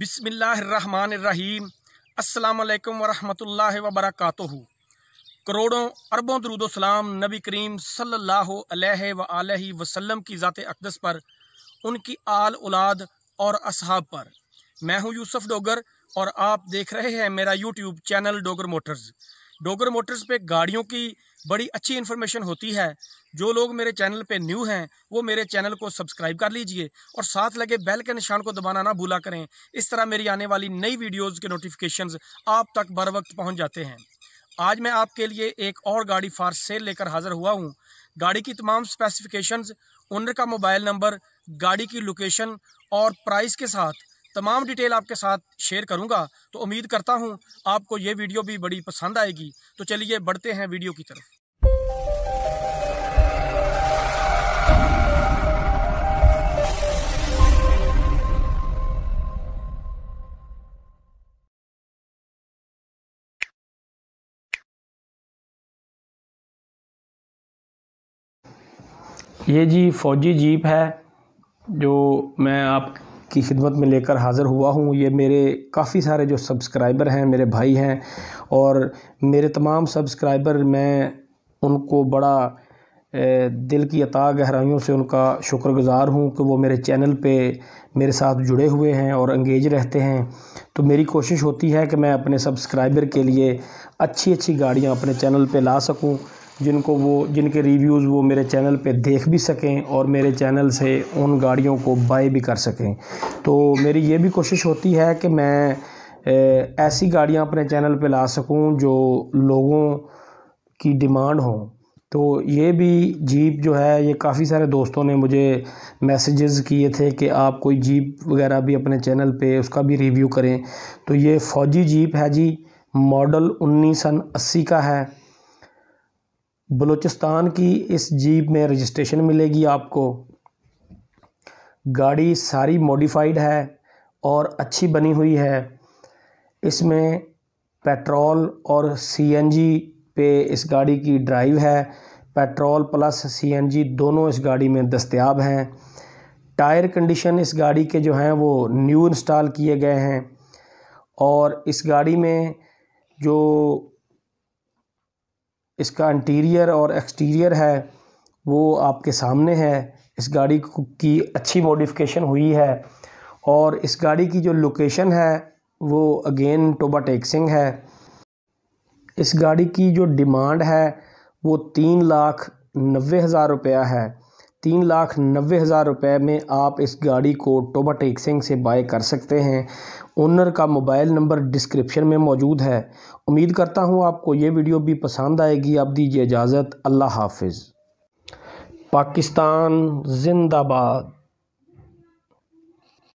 बिसमीम अल्लाम वरहमल वबरक करोड़ों अरबों सलाम नबी करीम सल्लल्लाहु अलैहि व वसल्लम की ज़ात अकदस पर उनकी आल औलाद और असहाब पर मैं हूं यूसुफ डोगर और आप देख रहे हैं मेरा YouTube channel Dogar motors Dogar motors पे गाड़ियों की बड़ी अच्छी इन्फॉर्मेशन होती है जो लोग मेरे चैनल पे न्यू हैं वो मेरे चैनल को सब्सक्राइब कर लीजिए और साथ लगे बेल के निशान को दबाना ना भूला करें इस तरह मेरी आने वाली नई वीडियोज़ के नोटिफिकेशन आप तक बर वक्त पहुँच जाते हैं आज मैं आपके लिए एक और गाड़ी फार सेल लेकर हाज़िर हुआ हूँ गाड़ी की तमाम स्पेसिफिकेशंस ओनर का मोबाइल नंबर गाड़ी की लोकेशन और प्राइस के साथ तमाम डिटेल आपके साथ शेयर करूंगा तो उम्मीद करता हूं आपको ये वीडियो भी बड़ी पसंद आएगी तो चलिए बढ़ते हैं वीडियो की तरफ ये जी फ़ौजी जीप है जो मैं आपकी खिदमत में लेकर हाज़िर हुआ हूँ ये मेरे काफ़ी सारे जो सब्सक्राइबर हैं मेरे भाई हैं और मेरे तमाम सब्सक्राइबर मैं उनको बड़ा दिल की अता गहराइयों से उनका शुक्रगुज़ार हूँ कि वो मेरे चैनल पे मेरे साथ जुड़े हुए हैं और अंगेज रहते हैं तो मेरी कोशिश होती है कि मैं अपने सब्सक्राइबर के लिए अच्छी अच्छी गाड़ियाँ अपने चैनल पे ला सकूँ जिनको वो जिनके रिव्यूज़ वो मेरे चैनल पे देख भी सकें और मेरे चैनल से उन गाड़ियों को बाय भी कर सकें तो मेरी ये भी कोशिश होती है कि मैं ऐसी गाड़ियाँ अपने चैनल पे ला सकूँ जो लोगों की डिमांड हो तो ये भी जीप जो है ये काफ़ी सारे दोस्तों ने मुझे मैसेजेस किए थे कि आप कोई जीप वगैरह भी अपने चैनल पे उसका भी रिव्यू करें तो ये फ़ौजी जीप है जी मॉडल उन्नीस सन अस्सी का है बलूचिस्तान की इस जीप में रजिस्ट्रेशन मिलेगी आपको गाड़ी सारी मॉडिफाइड है और अच्छी बनी हुई है इसमें पेट्रोल और सीएनजी पे इस गाड़ी की ड्राइव है पेट्रोल प्लस सीएनजी दोनों इस गाड़ी में दस्तियाब हैं टायर कंडीशन इस गाड़ी के जो हैं वो न्यू इंस्टॉल किए गए हैं और इस गाड़ी में जो इसका इंटीरियर और एक्सटीरियर है वो आपके सामने है इस गाड़ी की अच्छी मॉडिफिकेशन हुई है और इस गाड़ी की जो लोकेशन है वो अगेन टोबा टेक्सिंग है इस गाड़ी की जो डिमांड है वो तीन लाख नब्बे हज़ार रुपया है तीन लाख नब्बे हज़ार रुपये में आप इस गाड़ी को टोबा टेक सिंह से बाय कर सकते हैं ओनर का मोबाइल नंबर डिस्क्रिप्शन में मौजूद है उम्मीद करता हूँ आपको ये वीडियो भी पसंद आएगी आप दीजिए इजाज़त अल्लाह हाफिज़ पाकिस्तान जिंदाबाद